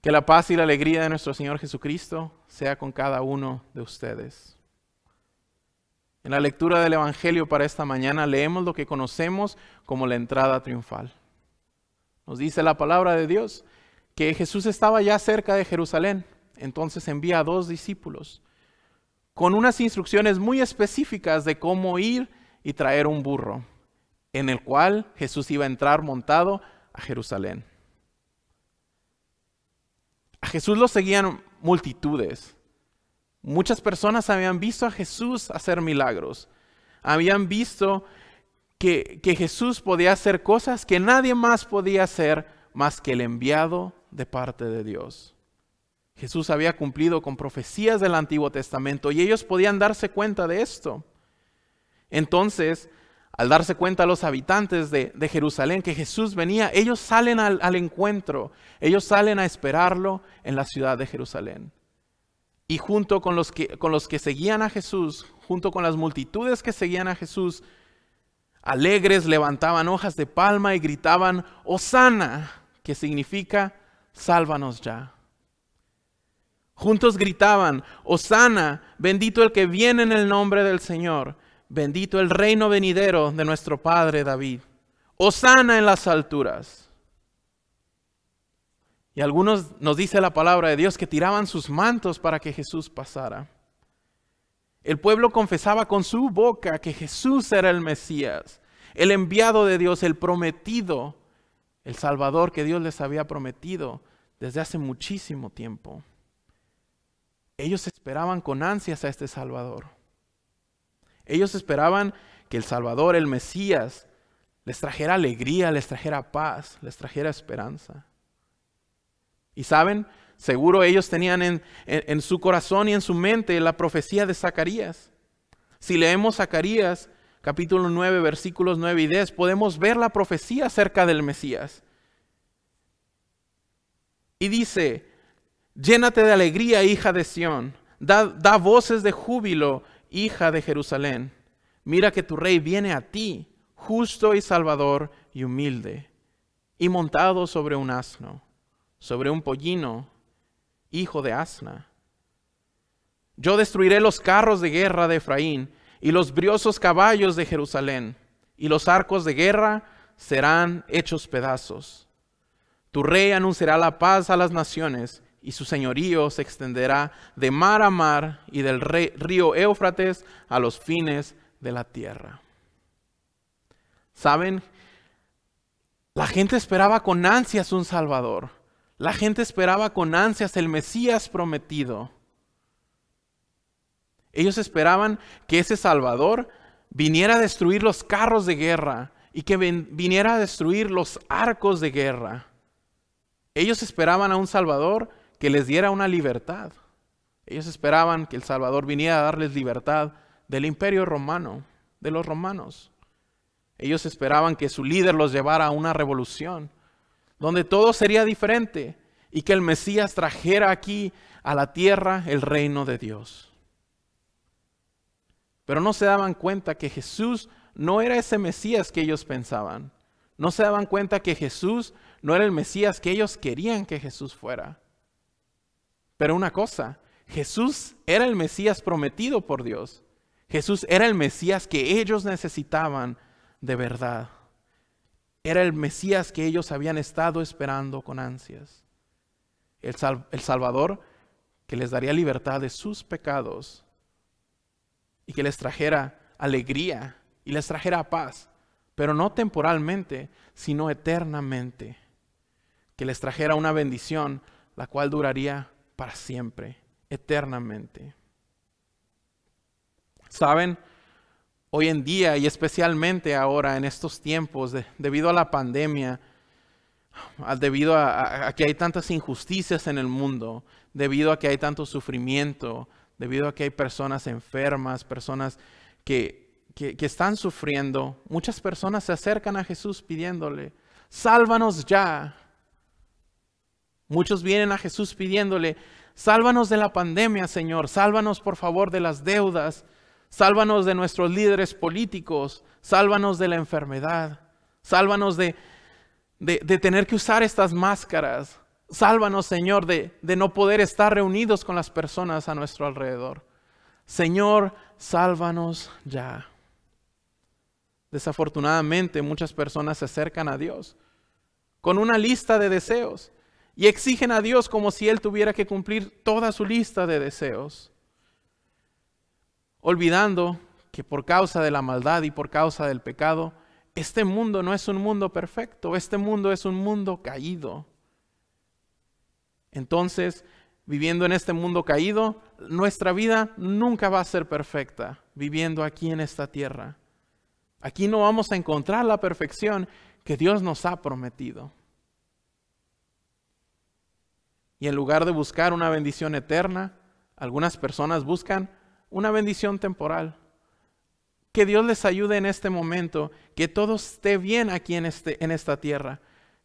Que la paz y la alegría de nuestro Señor Jesucristo sea con cada uno de ustedes. En la lectura del Evangelio para esta mañana leemos lo que conocemos como la entrada triunfal. Nos dice la palabra de Dios que Jesús estaba ya cerca de Jerusalén, entonces envía a dos discípulos con unas instrucciones muy específicas de cómo ir y traer un burro, en el cual Jesús iba a entrar montado a Jerusalén. A Jesús lo seguían multitudes. Muchas personas habían visto a Jesús hacer milagros. Habían visto que, que, Jesús podía hacer cosas que nadie más podía hacer más que el enviado de parte de Dios. Jesús había cumplido con profecías del Antiguo Testamento y ellos podían darse cuenta de esto. Entonces, al darse cuenta los habitantes de, Jerusalén que Jesús venía, ellos salen al, encuentro, ellos salen a esperarlo en la ciudad de Jerusalén. Y junto con los, que, con los que seguían a Jesús, junto con las multitudes que seguían a Jesús, alegres levantaban hojas de palma y gritaban, Osana, que significa, sálvanos ya. Juntos gritaban, Osana, bendito el que viene en el nombre del Señor, Bendito el reino venidero de nuestro Padre David. Osana en las alturas. Y algunos nos dice la palabra de Dios que tiraban sus mantos para que Jesús pasara. El pueblo confesaba con su boca que Jesús era el Mesías, el enviado de Dios, el prometido, el Salvador que Dios les había prometido desde hace muchísimo tiempo. Ellos esperaban con ansias a este Salvador. Ellos esperaban que el Salvador, el Mesías, les trajera alegría, les trajera paz, les trajera esperanza. Y saben, seguro ellos tenían en, su corazón y en su mente la profecía de Zacarías. Si leemos Zacarías capítulo 9, versículos 9 y 10, podemos ver la profecía acerca del Mesías. Y dice, llénate de alegría, hija de Sión, da, da voces de júbilo hija de Jerusalén, mira que tu rey viene a ti, justo y salvador y humilde, y montado sobre un asno, sobre un pollino, hijo de asna. Yo destruiré los carros de guerra de Efraín y los briosos caballos de Jerusalén, y los arcos de guerra serán hechos pedazos. Tu rey anunciará la paz a las naciones y su señorío se extenderá de mar a mar y del río Éufrates a los fines de la tierra. ¿Saben? La gente esperaba con ansias un Salvador. La gente esperaba con ansias el Mesías prometido. Ellos esperaban que ese Salvador viniera a destruir los carros de guerra y que viniera a destruir los arcos de guerra. Ellos esperaban a un Salvador que les diera una libertad. Ellos esperaban que el Salvador viniera a darles libertad del imperio romano, de los romanos. Ellos esperaban que su líder los llevara a una revolución, donde todo sería diferente y que el Mesías trajera aquí a la tierra el reino de Dios. Pero no se daban cuenta que Jesús no era ese Mesías que ellos pensaban. No se daban cuenta que Jesús no era el Mesías que ellos querían que Jesús fuera. Pero una cosa, Jesús era el Mesías prometido por Dios. Jesús era el Mesías que ellos necesitaban de verdad. Era el Mesías que ellos habían estado esperando con ansias. El, el Salvador que les daría libertad de sus pecados y que les trajera alegría y les trajera paz, pero no temporalmente, sino eternamente. Que les trajera una bendición la cual duraría para siempre, eternamente. Saben, hoy en día y especialmente ahora en estos tiempos, debido a la pandemia, debido a, que hay tantas injusticias en el mundo, debido a que hay tanto sufrimiento, debido a que hay personas enfermas, personas que están sufriendo, muchas personas se acercan a Jesús pidiéndole, sálvanos ya, Muchos vienen a Jesús pidiéndole, sálvanos de la pandemia, Señor, sálvanos por favor de las deudas, sálvanos de nuestros líderes políticos, sálvanos de la enfermedad, sálvanos de, tener que usar estas máscaras, sálvanos, Señor, de, de no poder estar reunidos con las personas a nuestro alrededor. Señor, sálvanos ya. Desafortunadamente muchas personas se acercan a Dios con una lista de deseos y exigen a Dios como si Él tuviera que cumplir toda su lista de deseos, olvidando que por causa de la maldad y por causa del pecado, este mundo no es un mundo perfecto, este mundo es un mundo caído. Entonces, viviendo en este mundo caído, nuestra vida nunca va a ser perfecta viviendo aquí en esta tierra. Aquí no vamos a encontrar la perfección que Dios nos ha prometido. Y en lugar de buscar una bendición eterna, algunas personas buscan una bendición temporal. Que Dios les ayude en este momento, que todo esté bien aquí en, este, en esta tierra,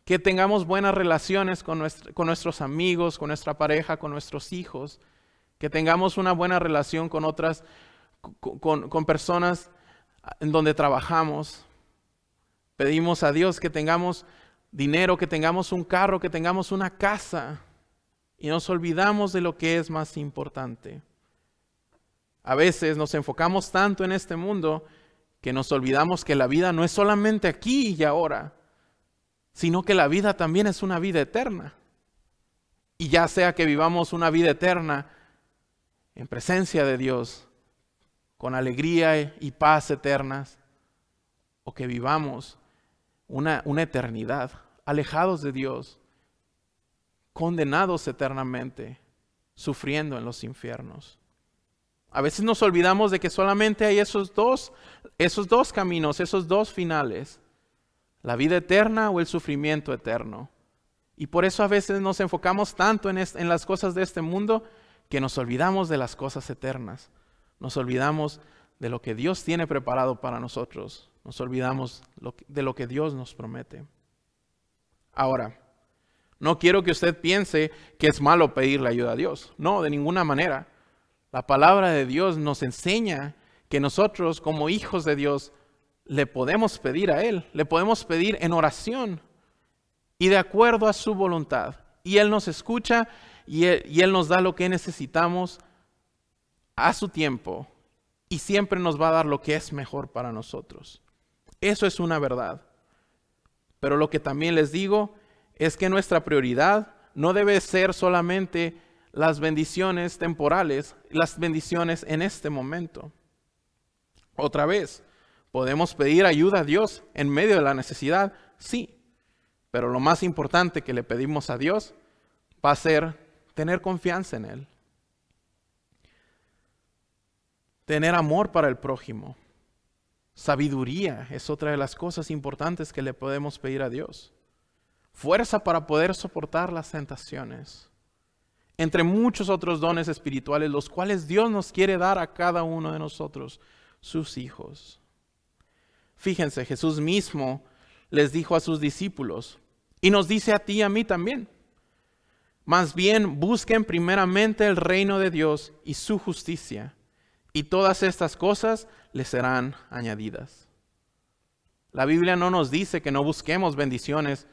que tengamos buenas relaciones con, nuestros amigos, con nuestra pareja, con nuestros hijos, que tengamos una buena relación con otras, con personas en donde trabajamos. Pedimos a Dios que tengamos dinero, que tengamos un carro, que tengamos una casa y nos olvidamos de lo que es más importante. A veces nos enfocamos tanto en este mundo que nos olvidamos que la vida no es solamente aquí y ahora, sino que la vida también es una vida eterna. Y ya sea que vivamos una vida eterna en presencia de Dios, con alegría y paz eternas, o que vivamos una, una eternidad alejados de Dios, condenados eternamente, sufriendo en los infiernos. A veces nos olvidamos de que solamente hay esos dos, esos dos caminos, esos dos finales, la vida eterna o el sufrimiento eterno. Y por eso a veces nos enfocamos tanto en, en las cosas de este mundo que nos olvidamos de las cosas eternas. Nos olvidamos de lo que Dios tiene preparado para nosotros. Nos olvidamos de lo que Dios nos promete. Ahora, no quiero que usted piense que es malo pedirle ayuda a Dios. No, de ninguna manera. La palabra de Dios nos enseña que nosotros como hijos de Dios le podemos pedir a Él, le podemos pedir en oración y de acuerdo a su voluntad. Y Él nos escucha y Él, y él nos da lo que necesitamos a su tiempo y siempre nos va a dar lo que es mejor para nosotros. Eso es una verdad. Pero lo que también les digo es que nuestra prioridad no debe ser solamente las bendiciones temporales, las bendiciones en este momento. Otra vez, podemos pedir ayuda a Dios en medio de la necesidad, sí, pero lo más importante que le pedimos a Dios va a ser tener confianza en Él, tener amor para el prójimo, sabiduría es otra de las cosas importantes que le podemos pedir a Dios fuerza para poder soportar las tentaciones, entre muchos otros dones espirituales, los cuales Dios nos quiere dar a cada uno de nosotros, sus hijos. Fíjense, Jesús mismo les dijo a sus discípulos, y nos dice a ti y a mí también, más bien busquen primeramente el reino de Dios y su justicia, y todas estas cosas les serán añadidas. La Biblia no nos dice que no busquemos bendiciones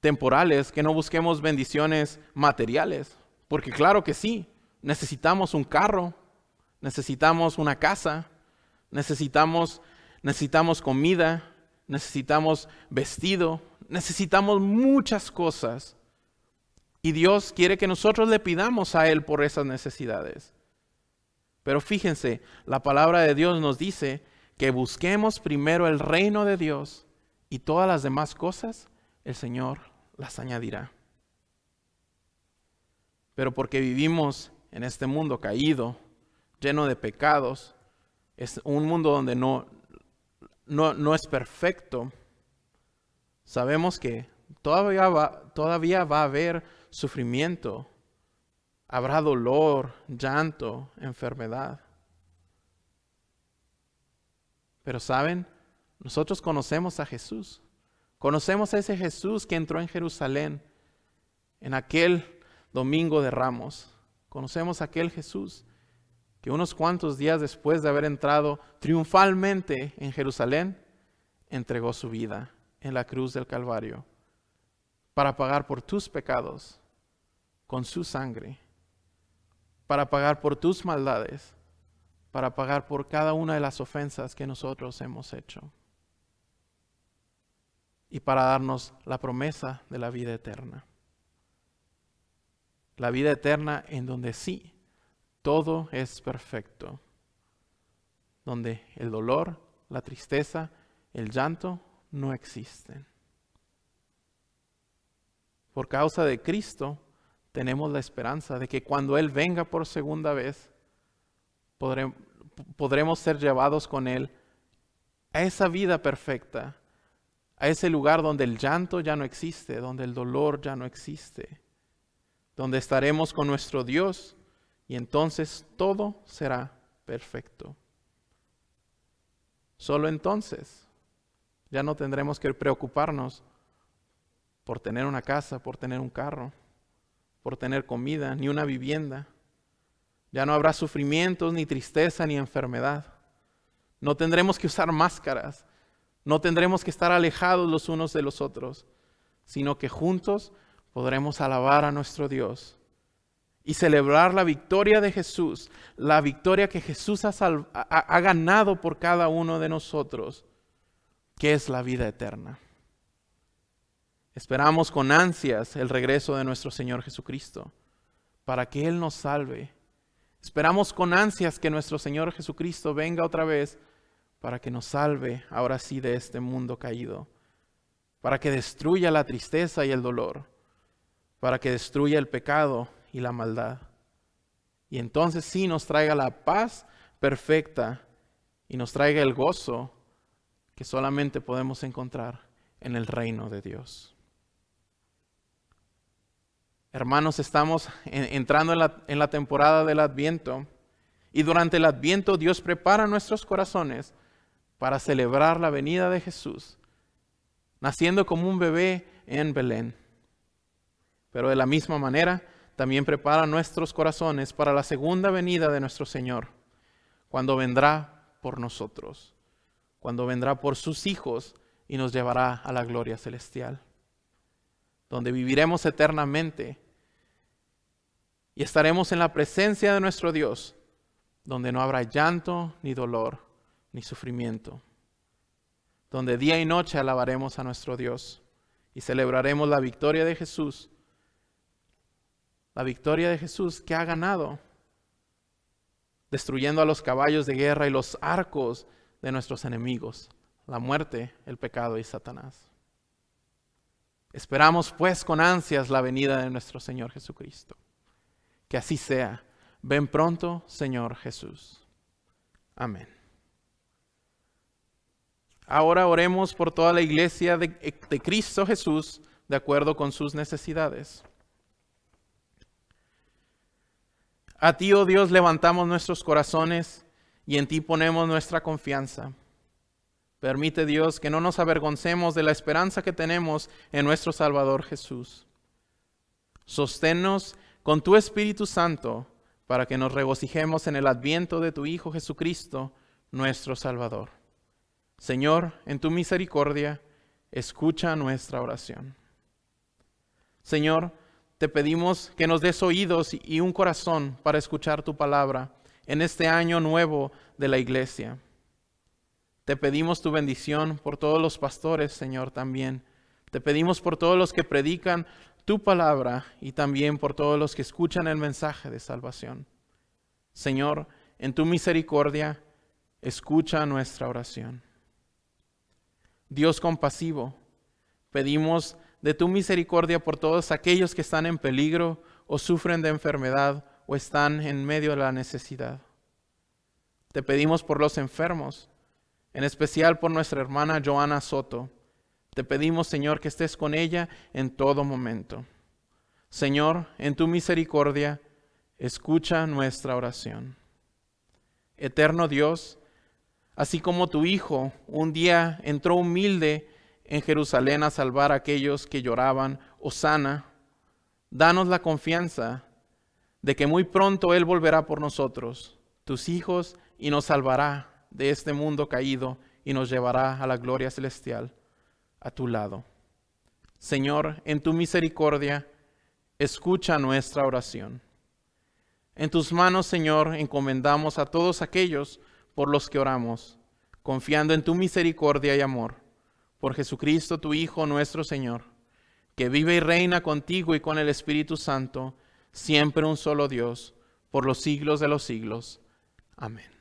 temporales, que no busquemos bendiciones materiales, porque claro que sí, necesitamos un carro, necesitamos una casa, necesitamos necesitamos comida, necesitamos vestido, necesitamos muchas cosas. Y Dios quiere que nosotros le pidamos a él por esas necesidades. Pero fíjense, la palabra de Dios nos dice que busquemos primero el reino de Dios y todas las demás cosas el Señor las añadirá. Pero porque vivimos en este mundo caído, lleno de pecados, es un mundo donde no, no, no es perfecto, sabemos que todavía va, todavía va a haber sufrimiento, habrá dolor, llanto, enfermedad. Pero saben, nosotros conocemos a Jesús. Conocemos a ese Jesús que entró en Jerusalén en aquel domingo de ramos. Conocemos a aquel Jesús que unos cuantos días después de haber entrado triunfalmente en Jerusalén, entregó su vida en la cruz del Calvario para pagar por tus pecados con su sangre, para pagar por tus maldades, para pagar por cada una de las ofensas que nosotros hemos hecho y para darnos la promesa de la vida eterna. La vida eterna en donde sí, todo es perfecto, donde el dolor, la tristeza, el llanto no existen. Por causa de Cristo tenemos la esperanza de que cuando Él venga por segunda vez, podremos, ser llevados con Él a esa vida perfecta a ese lugar donde el llanto ya no existe, donde el dolor ya no existe, donde estaremos con nuestro Dios y entonces todo será perfecto. Solo entonces ya no tendremos que preocuparnos por tener una casa, por tener un carro, por tener comida, ni una vivienda. Ya no habrá sufrimientos, ni tristeza, ni enfermedad. No tendremos que usar máscaras. No tendremos que estar alejados los unos de los otros, sino que juntos podremos alabar a nuestro Dios y celebrar la victoria de Jesús, la victoria que Jesús ha, ganado por cada uno de nosotros, que es la vida eterna. Esperamos con ansias el regreso de nuestro Señor Jesucristo, para que Él nos salve. Esperamos con ansias que nuestro Señor Jesucristo venga otra vez para que nos salve ahora sí de este mundo caído, para que destruya la tristeza y el dolor, para que destruya el pecado y la maldad. Y entonces sí nos traiga la paz perfecta y nos traiga el gozo que solamente podemos encontrar en el reino de Dios. Hermanos, estamos entrando en la, temporada del adviento. Y durante el adviento Dios prepara nuestros corazones para celebrar la venida de Jesús, naciendo como un bebé en Belén. Pero de la misma manera, también prepara nuestros corazones para la segunda venida de nuestro Señor, cuando vendrá por nosotros, cuando vendrá por sus hijos y nos llevará a la gloria celestial, donde viviremos eternamente y estaremos en la presencia de nuestro Dios, donde no habrá llanto ni dolor ni sufrimiento, donde día y noche alabaremos a nuestro Dios y celebraremos la victoria de Jesús, la victoria de Jesús que ha ganado, destruyendo a los caballos de guerra y los arcos de nuestros enemigos, la muerte, el pecado y Satanás. Esperamos pues con ansias la venida de nuestro Señor Jesucristo. Que así sea. Ven pronto, Señor Jesús. Amén. Ahora oremos por toda la iglesia de, Cristo Jesús de acuerdo con sus necesidades. A ti, oh Dios, levantamos nuestros corazones y en ti ponemos nuestra confianza. Permite, Dios, que no nos avergoncemos de la esperanza que tenemos en nuestro Salvador Jesús. Sosténnos con tu Espíritu Santo para que nos regocijemos en el adviento de tu Hijo Jesucristo, nuestro Salvador. Señor, en tu misericordia, escucha nuestra oración. Señor, te pedimos que nos des oídos y un corazón para escuchar tu palabra en este año nuevo de la iglesia. Te pedimos tu bendición por todos los pastores, Señor, también. Te pedimos por todos los que predican tu palabra y también por todos los que escuchan el mensaje de salvación. Señor, en tu misericordia, escucha nuestra oración. Dios compasivo, pedimos de tu misericordia por todos aquellos que están en peligro o sufren de enfermedad o están en medio de la necesidad. Te pedimos por los enfermos, en especial por nuestra hermana Joana Soto. Te pedimos, Señor, que estés con ella en todo momento. Señor, en tu misericordia, escucha nuestra oración. Eterno Dios, así como tu hijo un día entró humilde en Jerusalén a salvar a aquellos que lloraban, Osana, danos la confianza de que muy pronto Él volverá por nosotros, tus hijos, y nos salvará de este mundo caído y nos llevará a la gloria celestial a tu lado. Señor, en tu misericordia, escucha nuestra oración. En tus manos, Señor, encomendamos a todos aquellos por los que oramos, confiando en tu misericordia y amor, por Jesucristo tu Hijo nuestro Señor, que vive y reina contigo y con el Espíritu Santo, siempre un solo Dios, por los siglos de los siglos. Amén.